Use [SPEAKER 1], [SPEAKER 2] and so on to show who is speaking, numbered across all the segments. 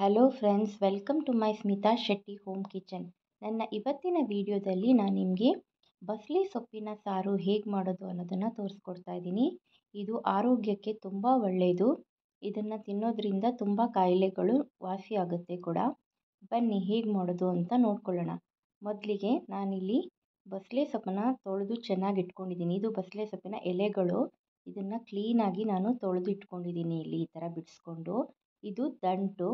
[SPEAKER 1] hello friends welcome to my Smita Shetty home kitchen ನನ್ನ ಇವತ್ತಿನ ವಿಡಿಯೋದಲ್ಲಿ ನಾನು ನಿಮಗೆ ಬಸಳೆ ಸೊಪ್ಪಿನ ಸಾರು ಹೇಗೆ ಮಾಡೋದು ಅನ್ನೋದನ್ನು ತೋರಿಸ್ಕೊಡ್ತಾ ಇದ್ದೀನಿ ಇದು ಆರೋಗ್ಯಕ್ಕೆ ತುಂಬ ಒಳ್ಳೆಯದು ಇದನ್ನು ತಿನ್ನೋದ್ರಿಂದ ತುಂಬ ಕಾಯಿಲೆಗಳು ವಾಸಿಯಾಗುತ್ತೆ ಕೂಡ ಬನ್ನಿ ಹೇಗೆ ಮಾಡೋದು ಅಂತ ನೋಡ್ಕೊಳ್ಳೋಣ ಮೊದಲಿಗೆ ನಾನಿಲ್ಲಿ ಬಸಳೆ ಸೊಪ್ಪನ್ನು ತೊಳೆದು ಚೆನ್ನಾಗಿ ಇಟ್ಕೊಂಡಿದ್ದೀನಿ ಇದು ಬಸಳೆ ಸೊಪ್ಪಿನ ಎಲೆಗಳು ಇದನ್ನು ಕ್ಲೀನಾಗಿ ನಾನು ತೊಳೆದು ಇಟ್ಕೊಂಡಿದ್ದೀನಿ ಇಲ್ಲಿ ಈ ಥರ ಬಿಡಿಸ್ಕೊಂಡು ಇದು ದಂಟು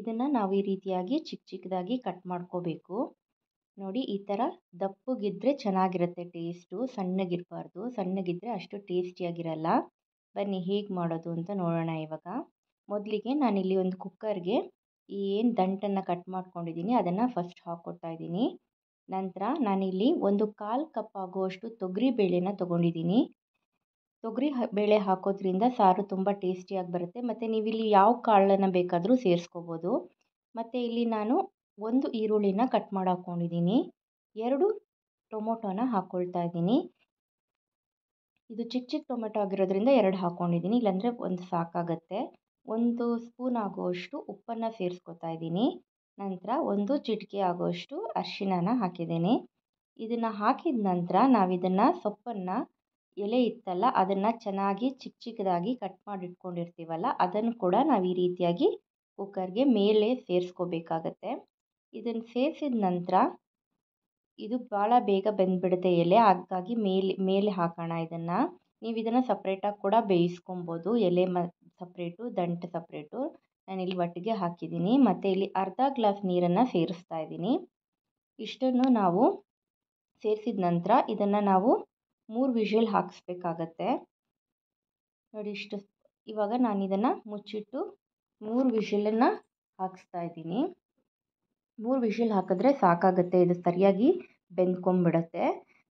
[SPEAKER 1] ಇದನ್ನು ನಾವು ಈ ರೀತಿಯಾಗಿ ಚಿಕ್ಕ ಚಿಕ್ಕದಾಗಿ ಕಟ್ ಮಾಡ್ಕೋಬೇಕು ನೋಡಿ ಈ ಥರ ದಪ್ಪಗಿದ್ದರೆ ಚೆನ್ನಾಗಿರುತ್ತೆ ಟೇಸ್ಟು ಸಣ್ಣಗಿರಬಾರ್ದು ಸಣ್ಣಗಿದ್ದರೆ ಅಷ್ಟು ಟೇಸ್ಟಿಯಾಗಿರಲ್ಲ ಬನ್ನಿ ಹೇಗೆ ಮಾಡೋದು ಅಂತ ನೋಡೋಣ ಇವಾಗ ಮೊದಲಿಗೆ ನಾನಿಲ್ಲಿ ಒಂದು ಕುಕ್ಕರ್ಗೆ ಈ ಏನು ದಂಟನ್ನು ಕಟ್ ಮಾಡ್ಕೊಂಡಿದ್ದೀನಿ ಅದನ್ನು ಫಸ್ಟ್ ಹಾಕ್ಕೊಡ್ತಾ ಇದ್ದೀನಿ ನಂತರ ನಾನಿಲ್ಲಿ ಒಂದು ಕಾಲು ಕಪ್ ಆಗುವಷ್ಟು ತೊಗರಿ ಬೇಳೆನ ತೊಗೊಂಡಿದ್ದೀನಿ ತೊಗರಿ ಬೇಳೆ ಹಾಕೋದ್ರಿಂದ ಸಾರು ತುಂಬ ಟೇಸ್ಟಿಯಾಗಿ ಬರುತ್ತೆ ಮತ್ತು ನೀವಿಲ್ಲಿ ಯಾವ ಕಾಳನ್ನು ಬೇಕಾದರೂ ಸೇರಿಸ್ಕೋಬೋದು ಮತ್ತು ಇಲ್ಲಿ ನಾನು ಒಂದು ಈರುಳ್ಳಿನ ಕಟ್ ಮಾಡಿ ಹಾಕ್ಕೊಂಡಿದ್ದೀನಿ ಎರಡು ಟೊಮೊಟೊನ ಹಾಕ್ಕೊಳ್ತಾ ಇದ್ದೀನಿ ಇದು ಚಿಕ್ಕ ಚಿಕ್ಕ ಟೊಮೆಟೊ ಆಗಿರೋದ್ರಿಂದ ಎರಡು ಹಾಕ್ಕೊಂಡಿದ್ದೀನಿ ಇಲ್ಲಾಂದರೆ ಒಂದು ಸಾಕಾಗತ್ತೆ ಒಂದು ಸ್ಪೂನ್ ಆಗುವಷ್ಟು ಉಪ್ಪನ್ನು ಸೇರಿಸ್ಕೋತಾ ಇದ್ದೀನಿ ನಂತರ ಒಂದು ಚಿಟಿಕೆ ಆಗುವಷ್ಟು ಅರಿಶಿನನ ಹಾಕಿದ್ದೀನಿ ಇದನ್ನು ಹಾಕಿದ ನಂತರ ನಾವಿದನ್ನು ಸೊಪ್ಪನ್ನು ಎಲೆ ಇತ್ತಲ್ಲ ಅದನ್ನು ಚೆನ್ನಾಗಿ ಚಿಕ್ಕ ಚಿಕ್ಕದಾಗಿ ಕಟ್ ಮಾಡಿ ಇಟ್ಕೊಂಡಿರ್ತೀವಲ್ಲ ಅದನ್ನು ಕೂಡ ನಾವು ಈ ರೀತಿಯಾಗಿ ಕುಕ್ಕರ್ಗೆ ಮೇಲೆ ಸೇರಿಸ್ಕೋಬೇಕಾಗತ್ತೆ ಇದನ್ನು ಸೇರಿಸಿದ ನಂತರ ಇದು ಭಾಳ ಬೇಗ ಬೆಂದ್ಬಿಡುತ್ತೆ ಎಲೆ ಹಾಗಾಗಿ ಮೇಲೆ ಮೇಲೆ ಹಾಕೋಣ ಇದನ್ನು ನೀವು ಇದನ್ನು ಸಪ್ರೇಟಾಗಿ ಕೂಡ ಬೇಯಿಸ್ಕೊಬೋದು ಎಲೆ ಮ ಸಪ್ರೇಟು ದಂಟು ಸಪ್ರೇಟು ಇಲ್ಲಿ ಒಟ್ಟಿಗೆ ಹಾಕಿದ್ದೀನಿ ಮತ್ತು ಇಲ್ಲಿ ಅರ್ಧ ಗ್ಲಾಸ್ ನೀರನ್ನು ಸೇರಿಸ್ತಾ ಇದ್ದೀನಿ ಇಷ್ಟನ್ನು ನಾವು ಸೇರಿಸಿದ ನಂತರ ಇದನ್ನು ನಾವು ಮೂರು ವಿಷಲ್ ಹಾಕಿಸ್ಬೇಕಾಗತ್ತೆ ನೋಡಿ ಇಷ್ಟು ಇವಾಗ ನಾನು ಇದನ್ನು ಮುಚ್ಚಿಟ್ಟು ಮೂರು ವಿಷಲನ್ನು ಹಾಕಿಸ್ತಾ ಇದ್ದೀನಿ ಮೂರು ವಿಷಲ್ ಹಾಕಿದ್ರೆ ಸಾಕಾಗುತ್ತೆ ಇದು ಸರಿಯಾಗಿ ಬೆಂದ್ಕೊಂಬಿಡತ್ತೆ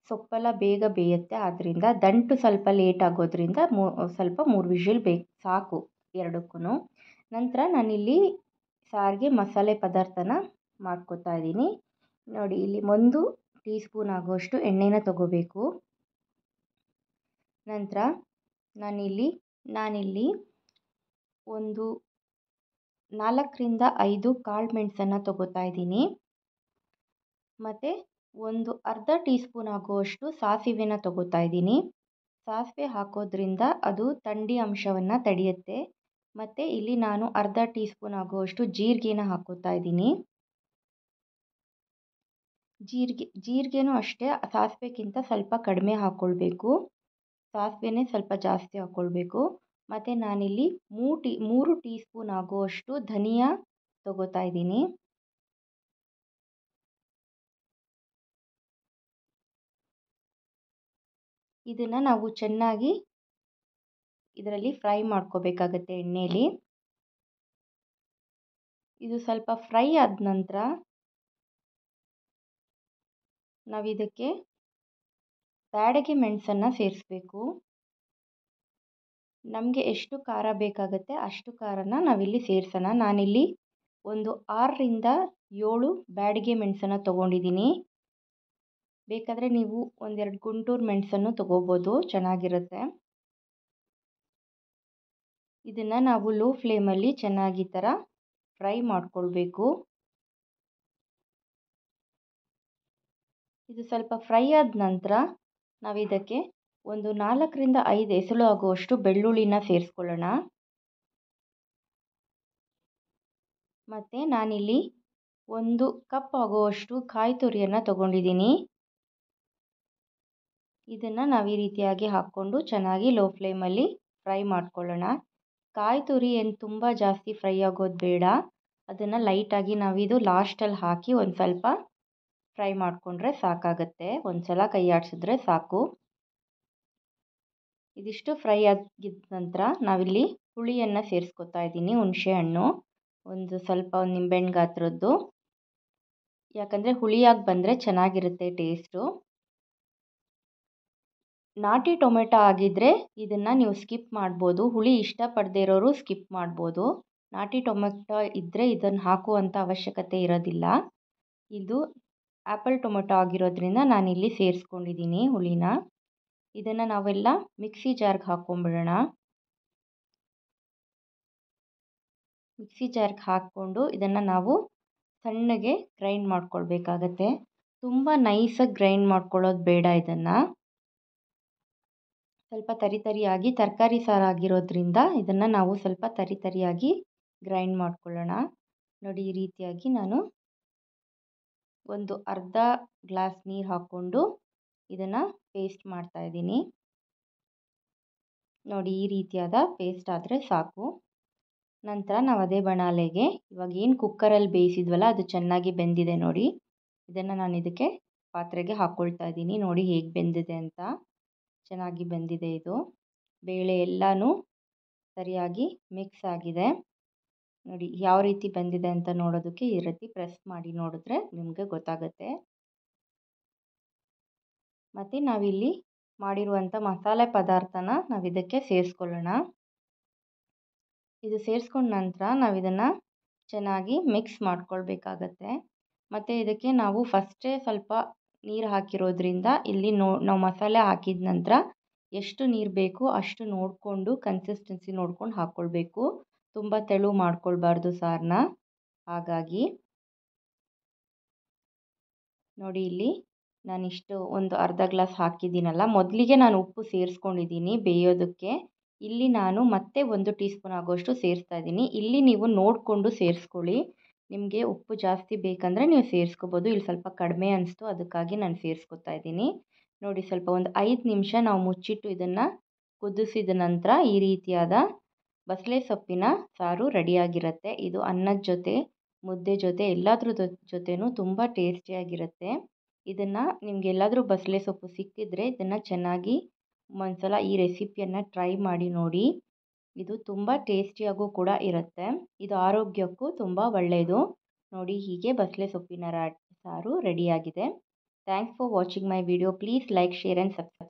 [SPEAKER 1] ಸೊಪ್ಪೆಲ್ಲ ಬೇಗ ಬೇಯುತ್ತೆ ಆದ್ದರಿಂದ ದಂಟು ಸ್ವಲ್ಪ ಲೇಟ್ ಆಗೋದ್ರಿಂದ ಮೂ ಸ್ವಲ್ಪ ಮೂರು ವಿಷಲ್ ಬೇಕು ಸಾಕು ಎರಡಕ್ಕೂ ನಂತರ ನಾನಿಲ್ಲಿ ಸಾರಿಗೆ ಮಸಾಲೆ ಪದಾರ್ಥನ ಮಾಡ್ಕೋತಾ ಇದ್ದೀನಿ ನೋಡಿ ಇಲ್ಲಿ ಒಂದು ಟೀ ಸ್ಪೂನ್ ಆಗುವಷ್ಟು ಎಣ್ಣೆನ ತಗೋಬೇಕು ನಂತರ ನಾನಿಲ್ಲಿ ನಾನಿಲ್ಲಿ ಒಂದು ನಾಲ್ಕರಿಂದ ಐದು ಕಾಳು ಮೆಣಸನ್ನು ತೊಗೋತಾ ಇದ್ದೀನಿ ಮತ್ತು ಒಂದು ಅರ್ಧ ಟೀ ಸ್ಪೂನ್ ಆಗುವಷ್ಟು ಸಾಸಿವೆನ ತೊಗೋತಾ ಇದ್ದೀನಿ ಸಾಸಿವೆ ಹಾಕೋದ್ರಿಂದ ಅದು ಥಂಡಿ ಅಂಶವನ್ನು ತಡೆಯುತ್ತೆ ಮತ್ತು ಇಲ್ಲಿ ನಾನು ಅರ್ಧ ಟೀ ಸ್ಪೂನ್ ಆಗುವಷ್ಟು ಜೀರಿಗೆನ ಹಾಕೋತಾ ಇದ್ದೀನಿ ಜೀರಿಗೆ ಜೀರಿಗೆನೂ ಅಷ್ಟೇ ಸಾಸಿವೆಗಿಂತ ಸ್ವಲ್ಪ ಕಡಿಮೆ ಹಾಕ್ಕೊಳ್ಬೇಕು ಸಾಸಿವೆನೇ ಸ್ವಲ್ಪ ಜಾಸ್ತಿ ಹಾಕ್ಕೊಳ್ಬೇಕು ಮತ್ತು ನಾನಿಲ್ಲಿ ಮೂರು ಟೀ ಮೂರು ಟೀ ಸ್ಪೂನ್ ಆಗುವಷ್ಟು ಧನಿಯಾ ತೊಗೋತಾ ಇದ್ದೀನಿ ಇದನ್ನು ನಾವು ಚೆನ್ನಾಗಿ ಇದರಲ್ಲಿ ಫ್ರೈ ಮಾಡ್ಕೋಬೇಕಾಗತ್ತೆ ಎಣ್ಣೆಯಲ್ಲಿ ಇದು ಸ್ವಲ್ಪ ಫ್ರೈ ಆದ ನಂತರ ನಾವಿದಕ್ಕೆ ಬ್ಯಾಡಗಿ ಮೆಣಸನ್ನ ಸೇರಿಸಬೇಕು ನಮಗೆ ಎಷ್ಟು ಖಾರ ಬೇಕಾಗುತ್ತೆ ಅಷ್ಟು ಖಾರನ ನಾವಿಲ್ಲಿ ಸೇರಿಸೋಣ ನಾನಿಲ್ಲಿ ಒಂದು ಆರರಿಂದ ಏಳು ಬ್ಯಾಡಗಿ ಮೆಣಸನ್ನ ತೊಗೊಂಡಿದ್ದೀನಿ ಬೇಕಾದರೆ ನೀವು ಒಂದೆರಡು ಗುಂಟೂರು ಮೆಣಸನ್ನು ತೊಗೋಬೋದು ಚೆನ್ನಾಗಿರುತ್ತೆ ಇದನ್ನು ನಾವು ಲೋ ಫ್ಲೇಮಲ್ಲಿ ಚೆನ್ನಾಗಿ ಥರ ಫ್ರೈ ಮಾಡಿಕೊಳ್ಬೇಕು ಇದು ಸ್ವಲ್ಪ ಫ್ರೈ ಆದ ನಂತರ ನಾವಿದಕ್ಕೆ ಒಂದು ನಾಲ್ಕರಿಂದ ಐದು ಎಸಳು ಆಗುವಷ್ಟು ಬೆಳ್ಳುಳ್ಳಿನ ಸೇರಿಸ್ಕೊಳ್ಳೋಣ ಮತ್ತು ನಾನಿಲ್ಲಿ ಒಂದು ಕಪ್ ಆಗುವಷ್ಟು ಕಾಯಿ ತುರಿಯನ್ನು ತಗೊಂಡಿದ್ದೀನಿ ಇದನ್ನು ನಾವು ಈ ರೀತಿಯಾಗಿ ಹಾಕ್ಕೊಂಡು ಚೆನ್ನಾಗಿ ಲೋ ಫ್ಲೇಮಲ್ಲಿ ಫ್ರೈ ಮಾಡ್ಕೊಳ್ಳೋಣ ಕಾಯಿ ತುರಿ ಏನು ತುಂಬ ಜಾಸ್ತಿ ಫ್ರೈ ಆಗೋದು ಬೇಡ ಅದನ್ನು ಲೈಟಾಗಿ ನಾವಿದು ಲಾಸ್ಟಲ್ಲಿ ಹಾಕಿ ಒಂದು ಸ್ವಲ್ಪ ಫ್ರೈ ಮಾಡಿಕೊಂಡ್ರೆ ಸಾಕಾಗುತ್ತೆ ಒಂದು ಸಲ ಕೈ ಆಡಿಸಿದ್ರೆ ಸಾಕು ಇದಿಷ್ಟು ಫ್ರೈ ಆಗಿದ ನಂತರ ನಾವಿಲ್ಲಿ ಹುಳಿಯನ್ನು ಸೇರಿಸ್ಕೊತಾ ಇದ್ದೀನಿ ಹುಣಸೆ ಹಣ್ಣು ಒಂದು ಸ್ವಲ್ಪ ಒಂದು ನಿಂಬೆಹಣ್ಣು ಗಾತ್ರದ್ದು ಯಾಕಂದರೆ ಹುಳಿಯಾಗಿ ಬಂದರೆ ಚೆನ್ನಾಗಿರುತ್ತೆ ಟೇಸ್ಟು ನಾಟಿ ಟೊಮೆಟೊ ಆಗಿದ್ದರೆ ಇದನ್ನು ನೀವು ಸ್ಕಿಪ್ ಮಾಡ್ಬೋದು ಹುಳಿ ಇಷ್ಟಪಡದೇ ಇರೋರು ಸ್ಕಿಪ್ ಮಾಡ್ಬೋದು ನಾಟಿ ಟೊಮೆಟೊ ಇದ್ದರೆ ಇದನ್ನು ಹಾಕುವಂಥ ಅವಶ್ಯಕತೆ ಇರೋದಿಲ್ಲ ಇದು ಆ್ಯಪಲ್ ಟೊಮೊಟೊ ಆಗಿರೋದ್ರಿಂದ ನಾನಿಲ್ಲಿ ಸೇರಿಸ್ಕೊಂಡಿದ್ದೀನಿ ಹುಳಿನ ಇದನ್ನು ನಾವೆಲ್ಲ ಮಿಕ್ಸಿ ಜಾರ್ಗೆ ಹಾಕ್ಕೊಂಬಿಡೋಣ ಮಿಕ್ಸಿ ಜಾರ್ಗೆ ಹಾಕ್ಕೊಂಡು ಇದನ್ನು ನಾವು ಸಣ್ಣಗೆ ಗ್ರೈಂಡ್ ಮಾಡ್ಕೊಳ್ಬೇಕಾಗತ್ತೆ ತುಂಬ ನೈಸಾಗಿ ಗ್ರೈಂಡ್ ಮಾಡ್ಕೊಳ್ಳೋದು ಬೇಡ ಇದನ್ನು ಸ್ವಲ್ಪ ತರಿತರಿಯಾಗಿ ತರಕಾರಿ ಸಾರು ಆಗಿರೋದ್ರಿಂದ ಇದನ್ನು ನಾವು ಸ್ವಲ್ಪ ತರಿ ತರಿಯಾಗಿ ಗ್ರೈಂಡ್ ಮಾಡ್ಕೊಳ್ಳೋಣ ನೋಡಿ ಈ ರೀತಿಯಾಗಿ ನಾನು ಒಂದು ಅರ್ಧ ಗ್ಲಾಸ್ ನೀರು ಹಾಕ್ಕೊಂಡು ಇದನ್ನು ಪೇಸ್ಟ್ ಮಾಡ್ತಾ ಇದ್ದೀನಿ ನೋಡಿ ಈ ರೀತಿಯಾದ ಪೇಸ್ಟ್ ಆದರೆ ಸಾಕು ನಂತರ ನಾವು ಅದೇ ಬಣಾಲೆಗೆ ಇವಾಗ ಏನು ಕುಕ್ಕರಲ್ಲಿ ಬೇಯಿಸಿದ್ವಲ್ಲ ಅದು ಚೆನ್ನಾಗಿ ಬೆಂದಿದೆ ನೋಡಿ ಇದನ್ನು ನಾನು ಇದಕ್ಕೆ ಪಾತ್ರೆಗೆ ಹಾಕ್ಕೊಳ್ತಾ ಇದ್ದೀನಿ ನೋಡಿ ಹೇಗೆ ಬೆಂದಿದೆ ಅಂತ ಚೆನ್ನಾಗಿ ಬೆಂದಿದೆ ಇದು ಬೇಳೆ ಎಲ್ಲನೂ ಸರಿಯಾಗಿ ಮಿಕ್ಸ್ ಆಗಿದೆ ನೋಡಿ ಯಾವ ರೀತಿ ಬಂದಿದೆ ಅಂತ ನೋಡೋದಕ್ಕೆ ಈ ರೀತಿ ಪ್ರೆಸ್ ಮಾಡಿ ನೋಡಿದ್ರೆ ನಿಮಗೆ ಗೊತ್ತಾಗುತ್ತೆ ಮತ್ತು ನಾವಿಲ್ಲಿ ಮಾಡಿರುವಂಥ ಮಸಾಲೆ ಪದಾರ್ಥನ ನಾವು ಇದಕ್ಕೆ ಸೇರಿಸ್ಕೊಳ್ಳೋಣ ಇದು ಸೇರಿಸ್ಕೊಂಡ ನಂತರ ನಾವು ಇದನ್ನು ಚೆನ್ನಾಗಿ ಮಿಕ್ಸ್ ಮಾಡ್ಕೊಳ್ಬೇಕಾಗತ್ತೆ ಮತ್ತು ಇದಕ್ಕೆ ನಾವು ಫಸ್ಟೇ ಸ್ವಲ್ಪ ನೀರು ಹಾಕಿರೋದ್ರಿಂದ ಇಲ್ಲಿ ನೋ ನಾವು ಮಸಾಲೆ ಹಾಕಿದ ನಂತರ ಎಷ್ಟು ನೀರು ಬೇಕು ಅಷ್ಟು ನೋಡಿಕೊಂಡು ಕನ್ಸಿಸ್ಟೆನ್ಸಿ ನೋಡ್ಕೊಂಡು ಹಾಕ್ಕೊಳ್ಬೇಕು ತುಂಬ ತೆಳು ಮಾಡ್ಕೊಳ್ಬಾರ್ದು ಸಾರನ್ನ ಹಾಗಾಗಿ ನೋಡಿ ಇಲ್ಲಿ ನಾನಿಷ್ಟು ಒಂದು ಅರ್ಧ ಗ್ಲಾಸ್ ಹಾಕಿದ್ದೀನಲ್ಲ ಮೊದಲಿಗೆ ನಾನು ಉಪ್ಪು ಸೇರಿಸ್ಕೊಂಡಿದ್ದೀನಿ ಬೇಯೋದಕ್ಕೆ ಇಲ್ಲಿ ನಾನು ಮತ್ತೆ ಒಂದು ಟೀ ಸ್ಪೂನ್ ಆಗೋಷ್ಟು ಸೇರಿಸ್ತಾ ಇದ್ದೀನಿ ಇಲ್ಲಿ ನೀವು ನೋಡಿಕೊಂಡು ಸೇರಿಸ್ಕೊಳ್ಳಿ ನಿಮಗೆ ಉಪ್ಪು ಜಾಸ್ತಿ ಬೇಕಂದರೆ ನೀವು ಸೇರಿಸ್ಕೋಬೋದು ಇಲ್ಲಿ ಸ್ವಲ್ಪ ಕಡಿಮೆ ಅನಿಸ್ತು ಅದಕ್ಕಾಗಿ ನಾನು ಸೇರಿಸ್ಕೊತಾ ಇದ್ದೀನಿ ನೋಡಿ ಸ್ವಲ್ಪ ಒಂದು ಐದು ನಿಮಿಷ ನಾವು ಮುಚ್ಚಿಟ್ಟು ಇದನ್ನು ಕುದಿಸಿದ ನಂತರ ಈ ರೀತಿಯಾದ ಬಸಳೆ ಸೊಪ್ಪಿನ ಸಾರು ರೆಡಿಯಾಗಿರುತ್ತೆ ಇದು ಅನ್ನದ ಜೊತೆ ಮುದ್ದೆ ಜೊತೆ ಎಲ್ಲಾದ್ರ ಜೊತೆಯೂ ತುಂಬ ಟೇಸ್ಟಿಯಾಗಿರುತ್ತೆ ಇದನ್ನು ಎಲ್ಲಾದರೂ ಬಸಳೆ ಸೊಪ್ಪು ಸಿಕ್ಕಿದ್ರೆ ಇದನ್ನು ಚೆನ್ನಾಗಿ ಒಂದು ಸಲ ಈ ರೆಸಿಪಿಯನ್ನು ಟ್ರೈ ಮಾಡಿ ನೋಡಿ ಇದು ತುಂಬ ಟೇಸ್ಟಿಯಾಗೂ ಕೂಡ ಇರುತ್ತೆ ಇದು ಆರೋಗ್ಯಕ್ಕೂ ತುಂಬ ಒಳ್ಳೆಯದು ನೋಡಿ ಹೀಗೆ ಬಸಳೆ ಸೊಪ್ಪಿನ ರಾ ಸಾರು ರೆಡಿಯಾಗಿದೆ thanks for watching my video please like share and subscribe